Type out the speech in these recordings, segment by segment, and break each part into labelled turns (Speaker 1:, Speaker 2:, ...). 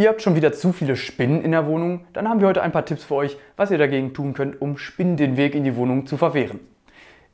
Speaker 1: Ihr habt schon wieder zu viele Spinnen in der Wohnung? Dann haben wir heute ein paar Tipps für euch, was ihr dagegen tun könnt, um Spinnen den Weg in die Wohnung zu verwehren.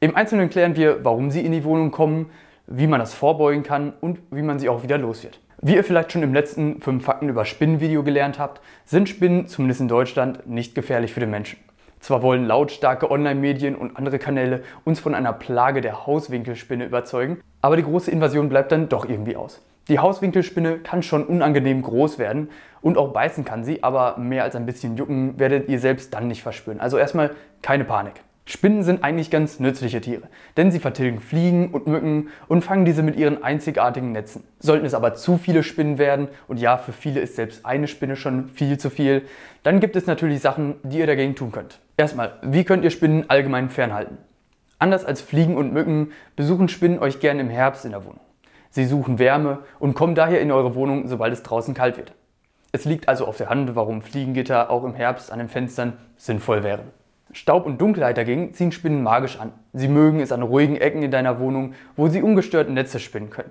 Speaker 1: Im Einzelnen klären wir, warum sie in die Wohnung kommen, wie man das vorbeugen kann und wie man sie auch wieder los wird. Wie ihr vielleicht schon im letzten 5 Fakten über Spinnen Video gelernt habt, sind Spinnen, zumindest in Deutschland, nicht gefährlich für den Menschen. Zwar wollen lautstarke Online-Medien und andere Kanäle uns von einer Plage der Hauswinkelspinne überzeugen, aber die große Invasion bleibt dann doch irgendwie aus. Die Hauswinkelspinne kann schon unangenehm groß werden und auch beißen kann sie, aber mehr als ein bisschen jucken werdet ihr selbst dann nicht verspüren. Also erstmal keine Panik. Spinnen sind eigentlich ganz nützliche Tiere, denn sie vertilgen Fliegen und Mücken und fangen diese mit ihren einzigartigen Netzen. Sollten es aber zu viele Spinnen werden, und ja, für viele ist selbst eine Spinne schon viel zu viel, dann gibt es natürlich Sachen, die ihr dagegen tun könnt. Erstmal, wie könnt ihr Spinnen allgemein fernhalten? Anders als Fliegen und Mücken besuchen Spinnen euch gerne im Herbst in der Wohnung. Sie suchen Wärme und kommen daher in eure Wohnung, sobald es draußen kalt wird. Es liegt also auf der Hand, warum Fliegengitter auch im Herbst an den Fenstern sinnvoll wären. Staub und Dunkelheit dagegen ziehen Spinnen magisch an. Sie mögen es an ruhigen Ecken in deiner Wohnung, wo sie ungestört Netze spinnen können.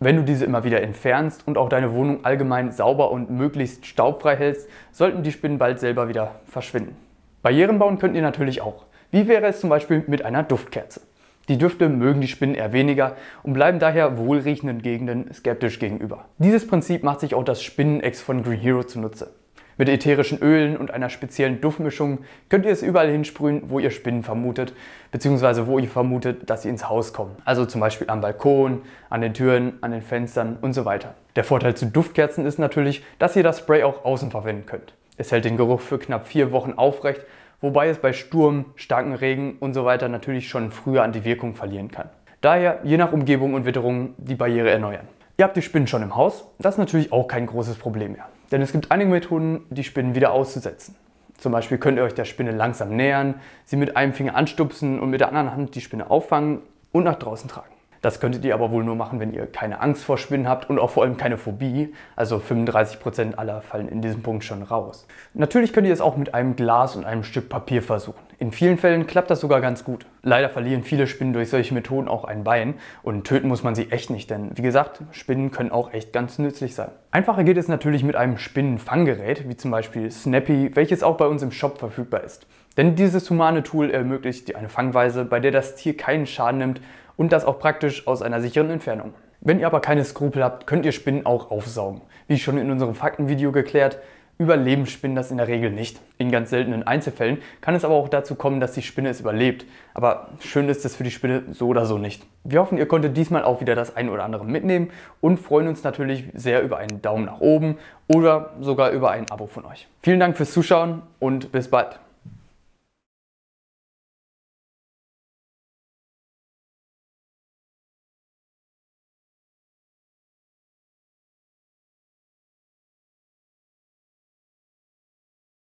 Speaker 1: Wenn du diese immer wieder entfernst und auch deine Wohnung allgemein sauber und möglichst staubfrei hältst, sollten die Spinnen bald selber wieder verschwinden. Barrieren bauen könnt ihr natürlich auch. Wie wäre es zum Beispiel mit einer Duftkerze? Die Düfte mögen die Spinnen eher weniger und bleiben daher wohlriechenden Gegenden skeptisch gegenüber. Dieses Prinzip macht sich auch das Spinnenex von Green Hero zunutze. Mit ätherischen Ölen und einer speziellen Duftmischung könnt ihr es überall hinsprühen, wo ihr Spinnen vermutet, beziehungsweise wo ihr vermutet, dass sie ins Haus kommen. Also zum Beispiel am Balkon, an den Türen, an den Fenstern und so weiter. Der Vorteil zu Duftkerzen ist natürlich, dass ihr das Spray auch außen verwenden könnt. Es hält den Geruch für knapp vier Wochen aufrecht wobei es bei Sturm, starken Regen und so weiter natürlich schon früher an die Wirkung verlieren kann. Daher je nach Umgebung und Witterung die Barriere erneuern. Ihr habt die Spinnen schon im Haus, das ist natürlich auch kein großes Problem mehr. Denn es gibt einige Methoden, die Spinnen wieder auszusetzen. Zum Beispiel könnt ihr euch der Spinne langsam nähern, sie mit einem Finger anstupsen und mit der anderen Hand die Spinne auffangen und nach draußen tragen. Das könntet ihr aber wohl nur machen, wenn ihr keine Angst vor Spinnen habt und auch vor allem keine Phobie. Also 35% Prozent aller fallen in diesem Punkt schon raus. Natürlich könnt ihr es auch mit einem Glas und einem Stück Papier versuchen. In vielen Fällen klappt das sogar ganz gut. Leider verlieren viele Spinnen durch solche Methoden auch ein Bein und töten muss man sie echt nicht, denn wie gesagt, Spinnen können auch echt ganz nützlich sein. Einfacher geht es natürlich mit einem Spinnenfanggerät, wie zum Beispiel Snappy, welches auch bei uns im Shop verfügbar ist. Denn dieses humane Tool ermöglicht eine Fangweise, bei der das Tier keinen Schaden nimmt und das auch praktisch aus einer sicheren Entfernung. Wenn ihr aber keine Skrupel habt, könnt ihr Spinnen auch aufsaugen. Wie schon in unserem Faktenvideo geklärt, überleben Spinnen das in der Regel nicht. In ganz seltenen Einzelfällen kann es aber auch dazu kommen, dass die Spinne es überlebt. Aber schön ist es für die Spinne so oder so nicht. Wir hoffen, ihr konntet diesmal auch wieder das ein oder andere mitnehmen und freuen uns natürlich sehr über einen Daumen nach oben oder sogar über ein Abo von euch. Vielen Dank fürs Zuschauen und bis bald.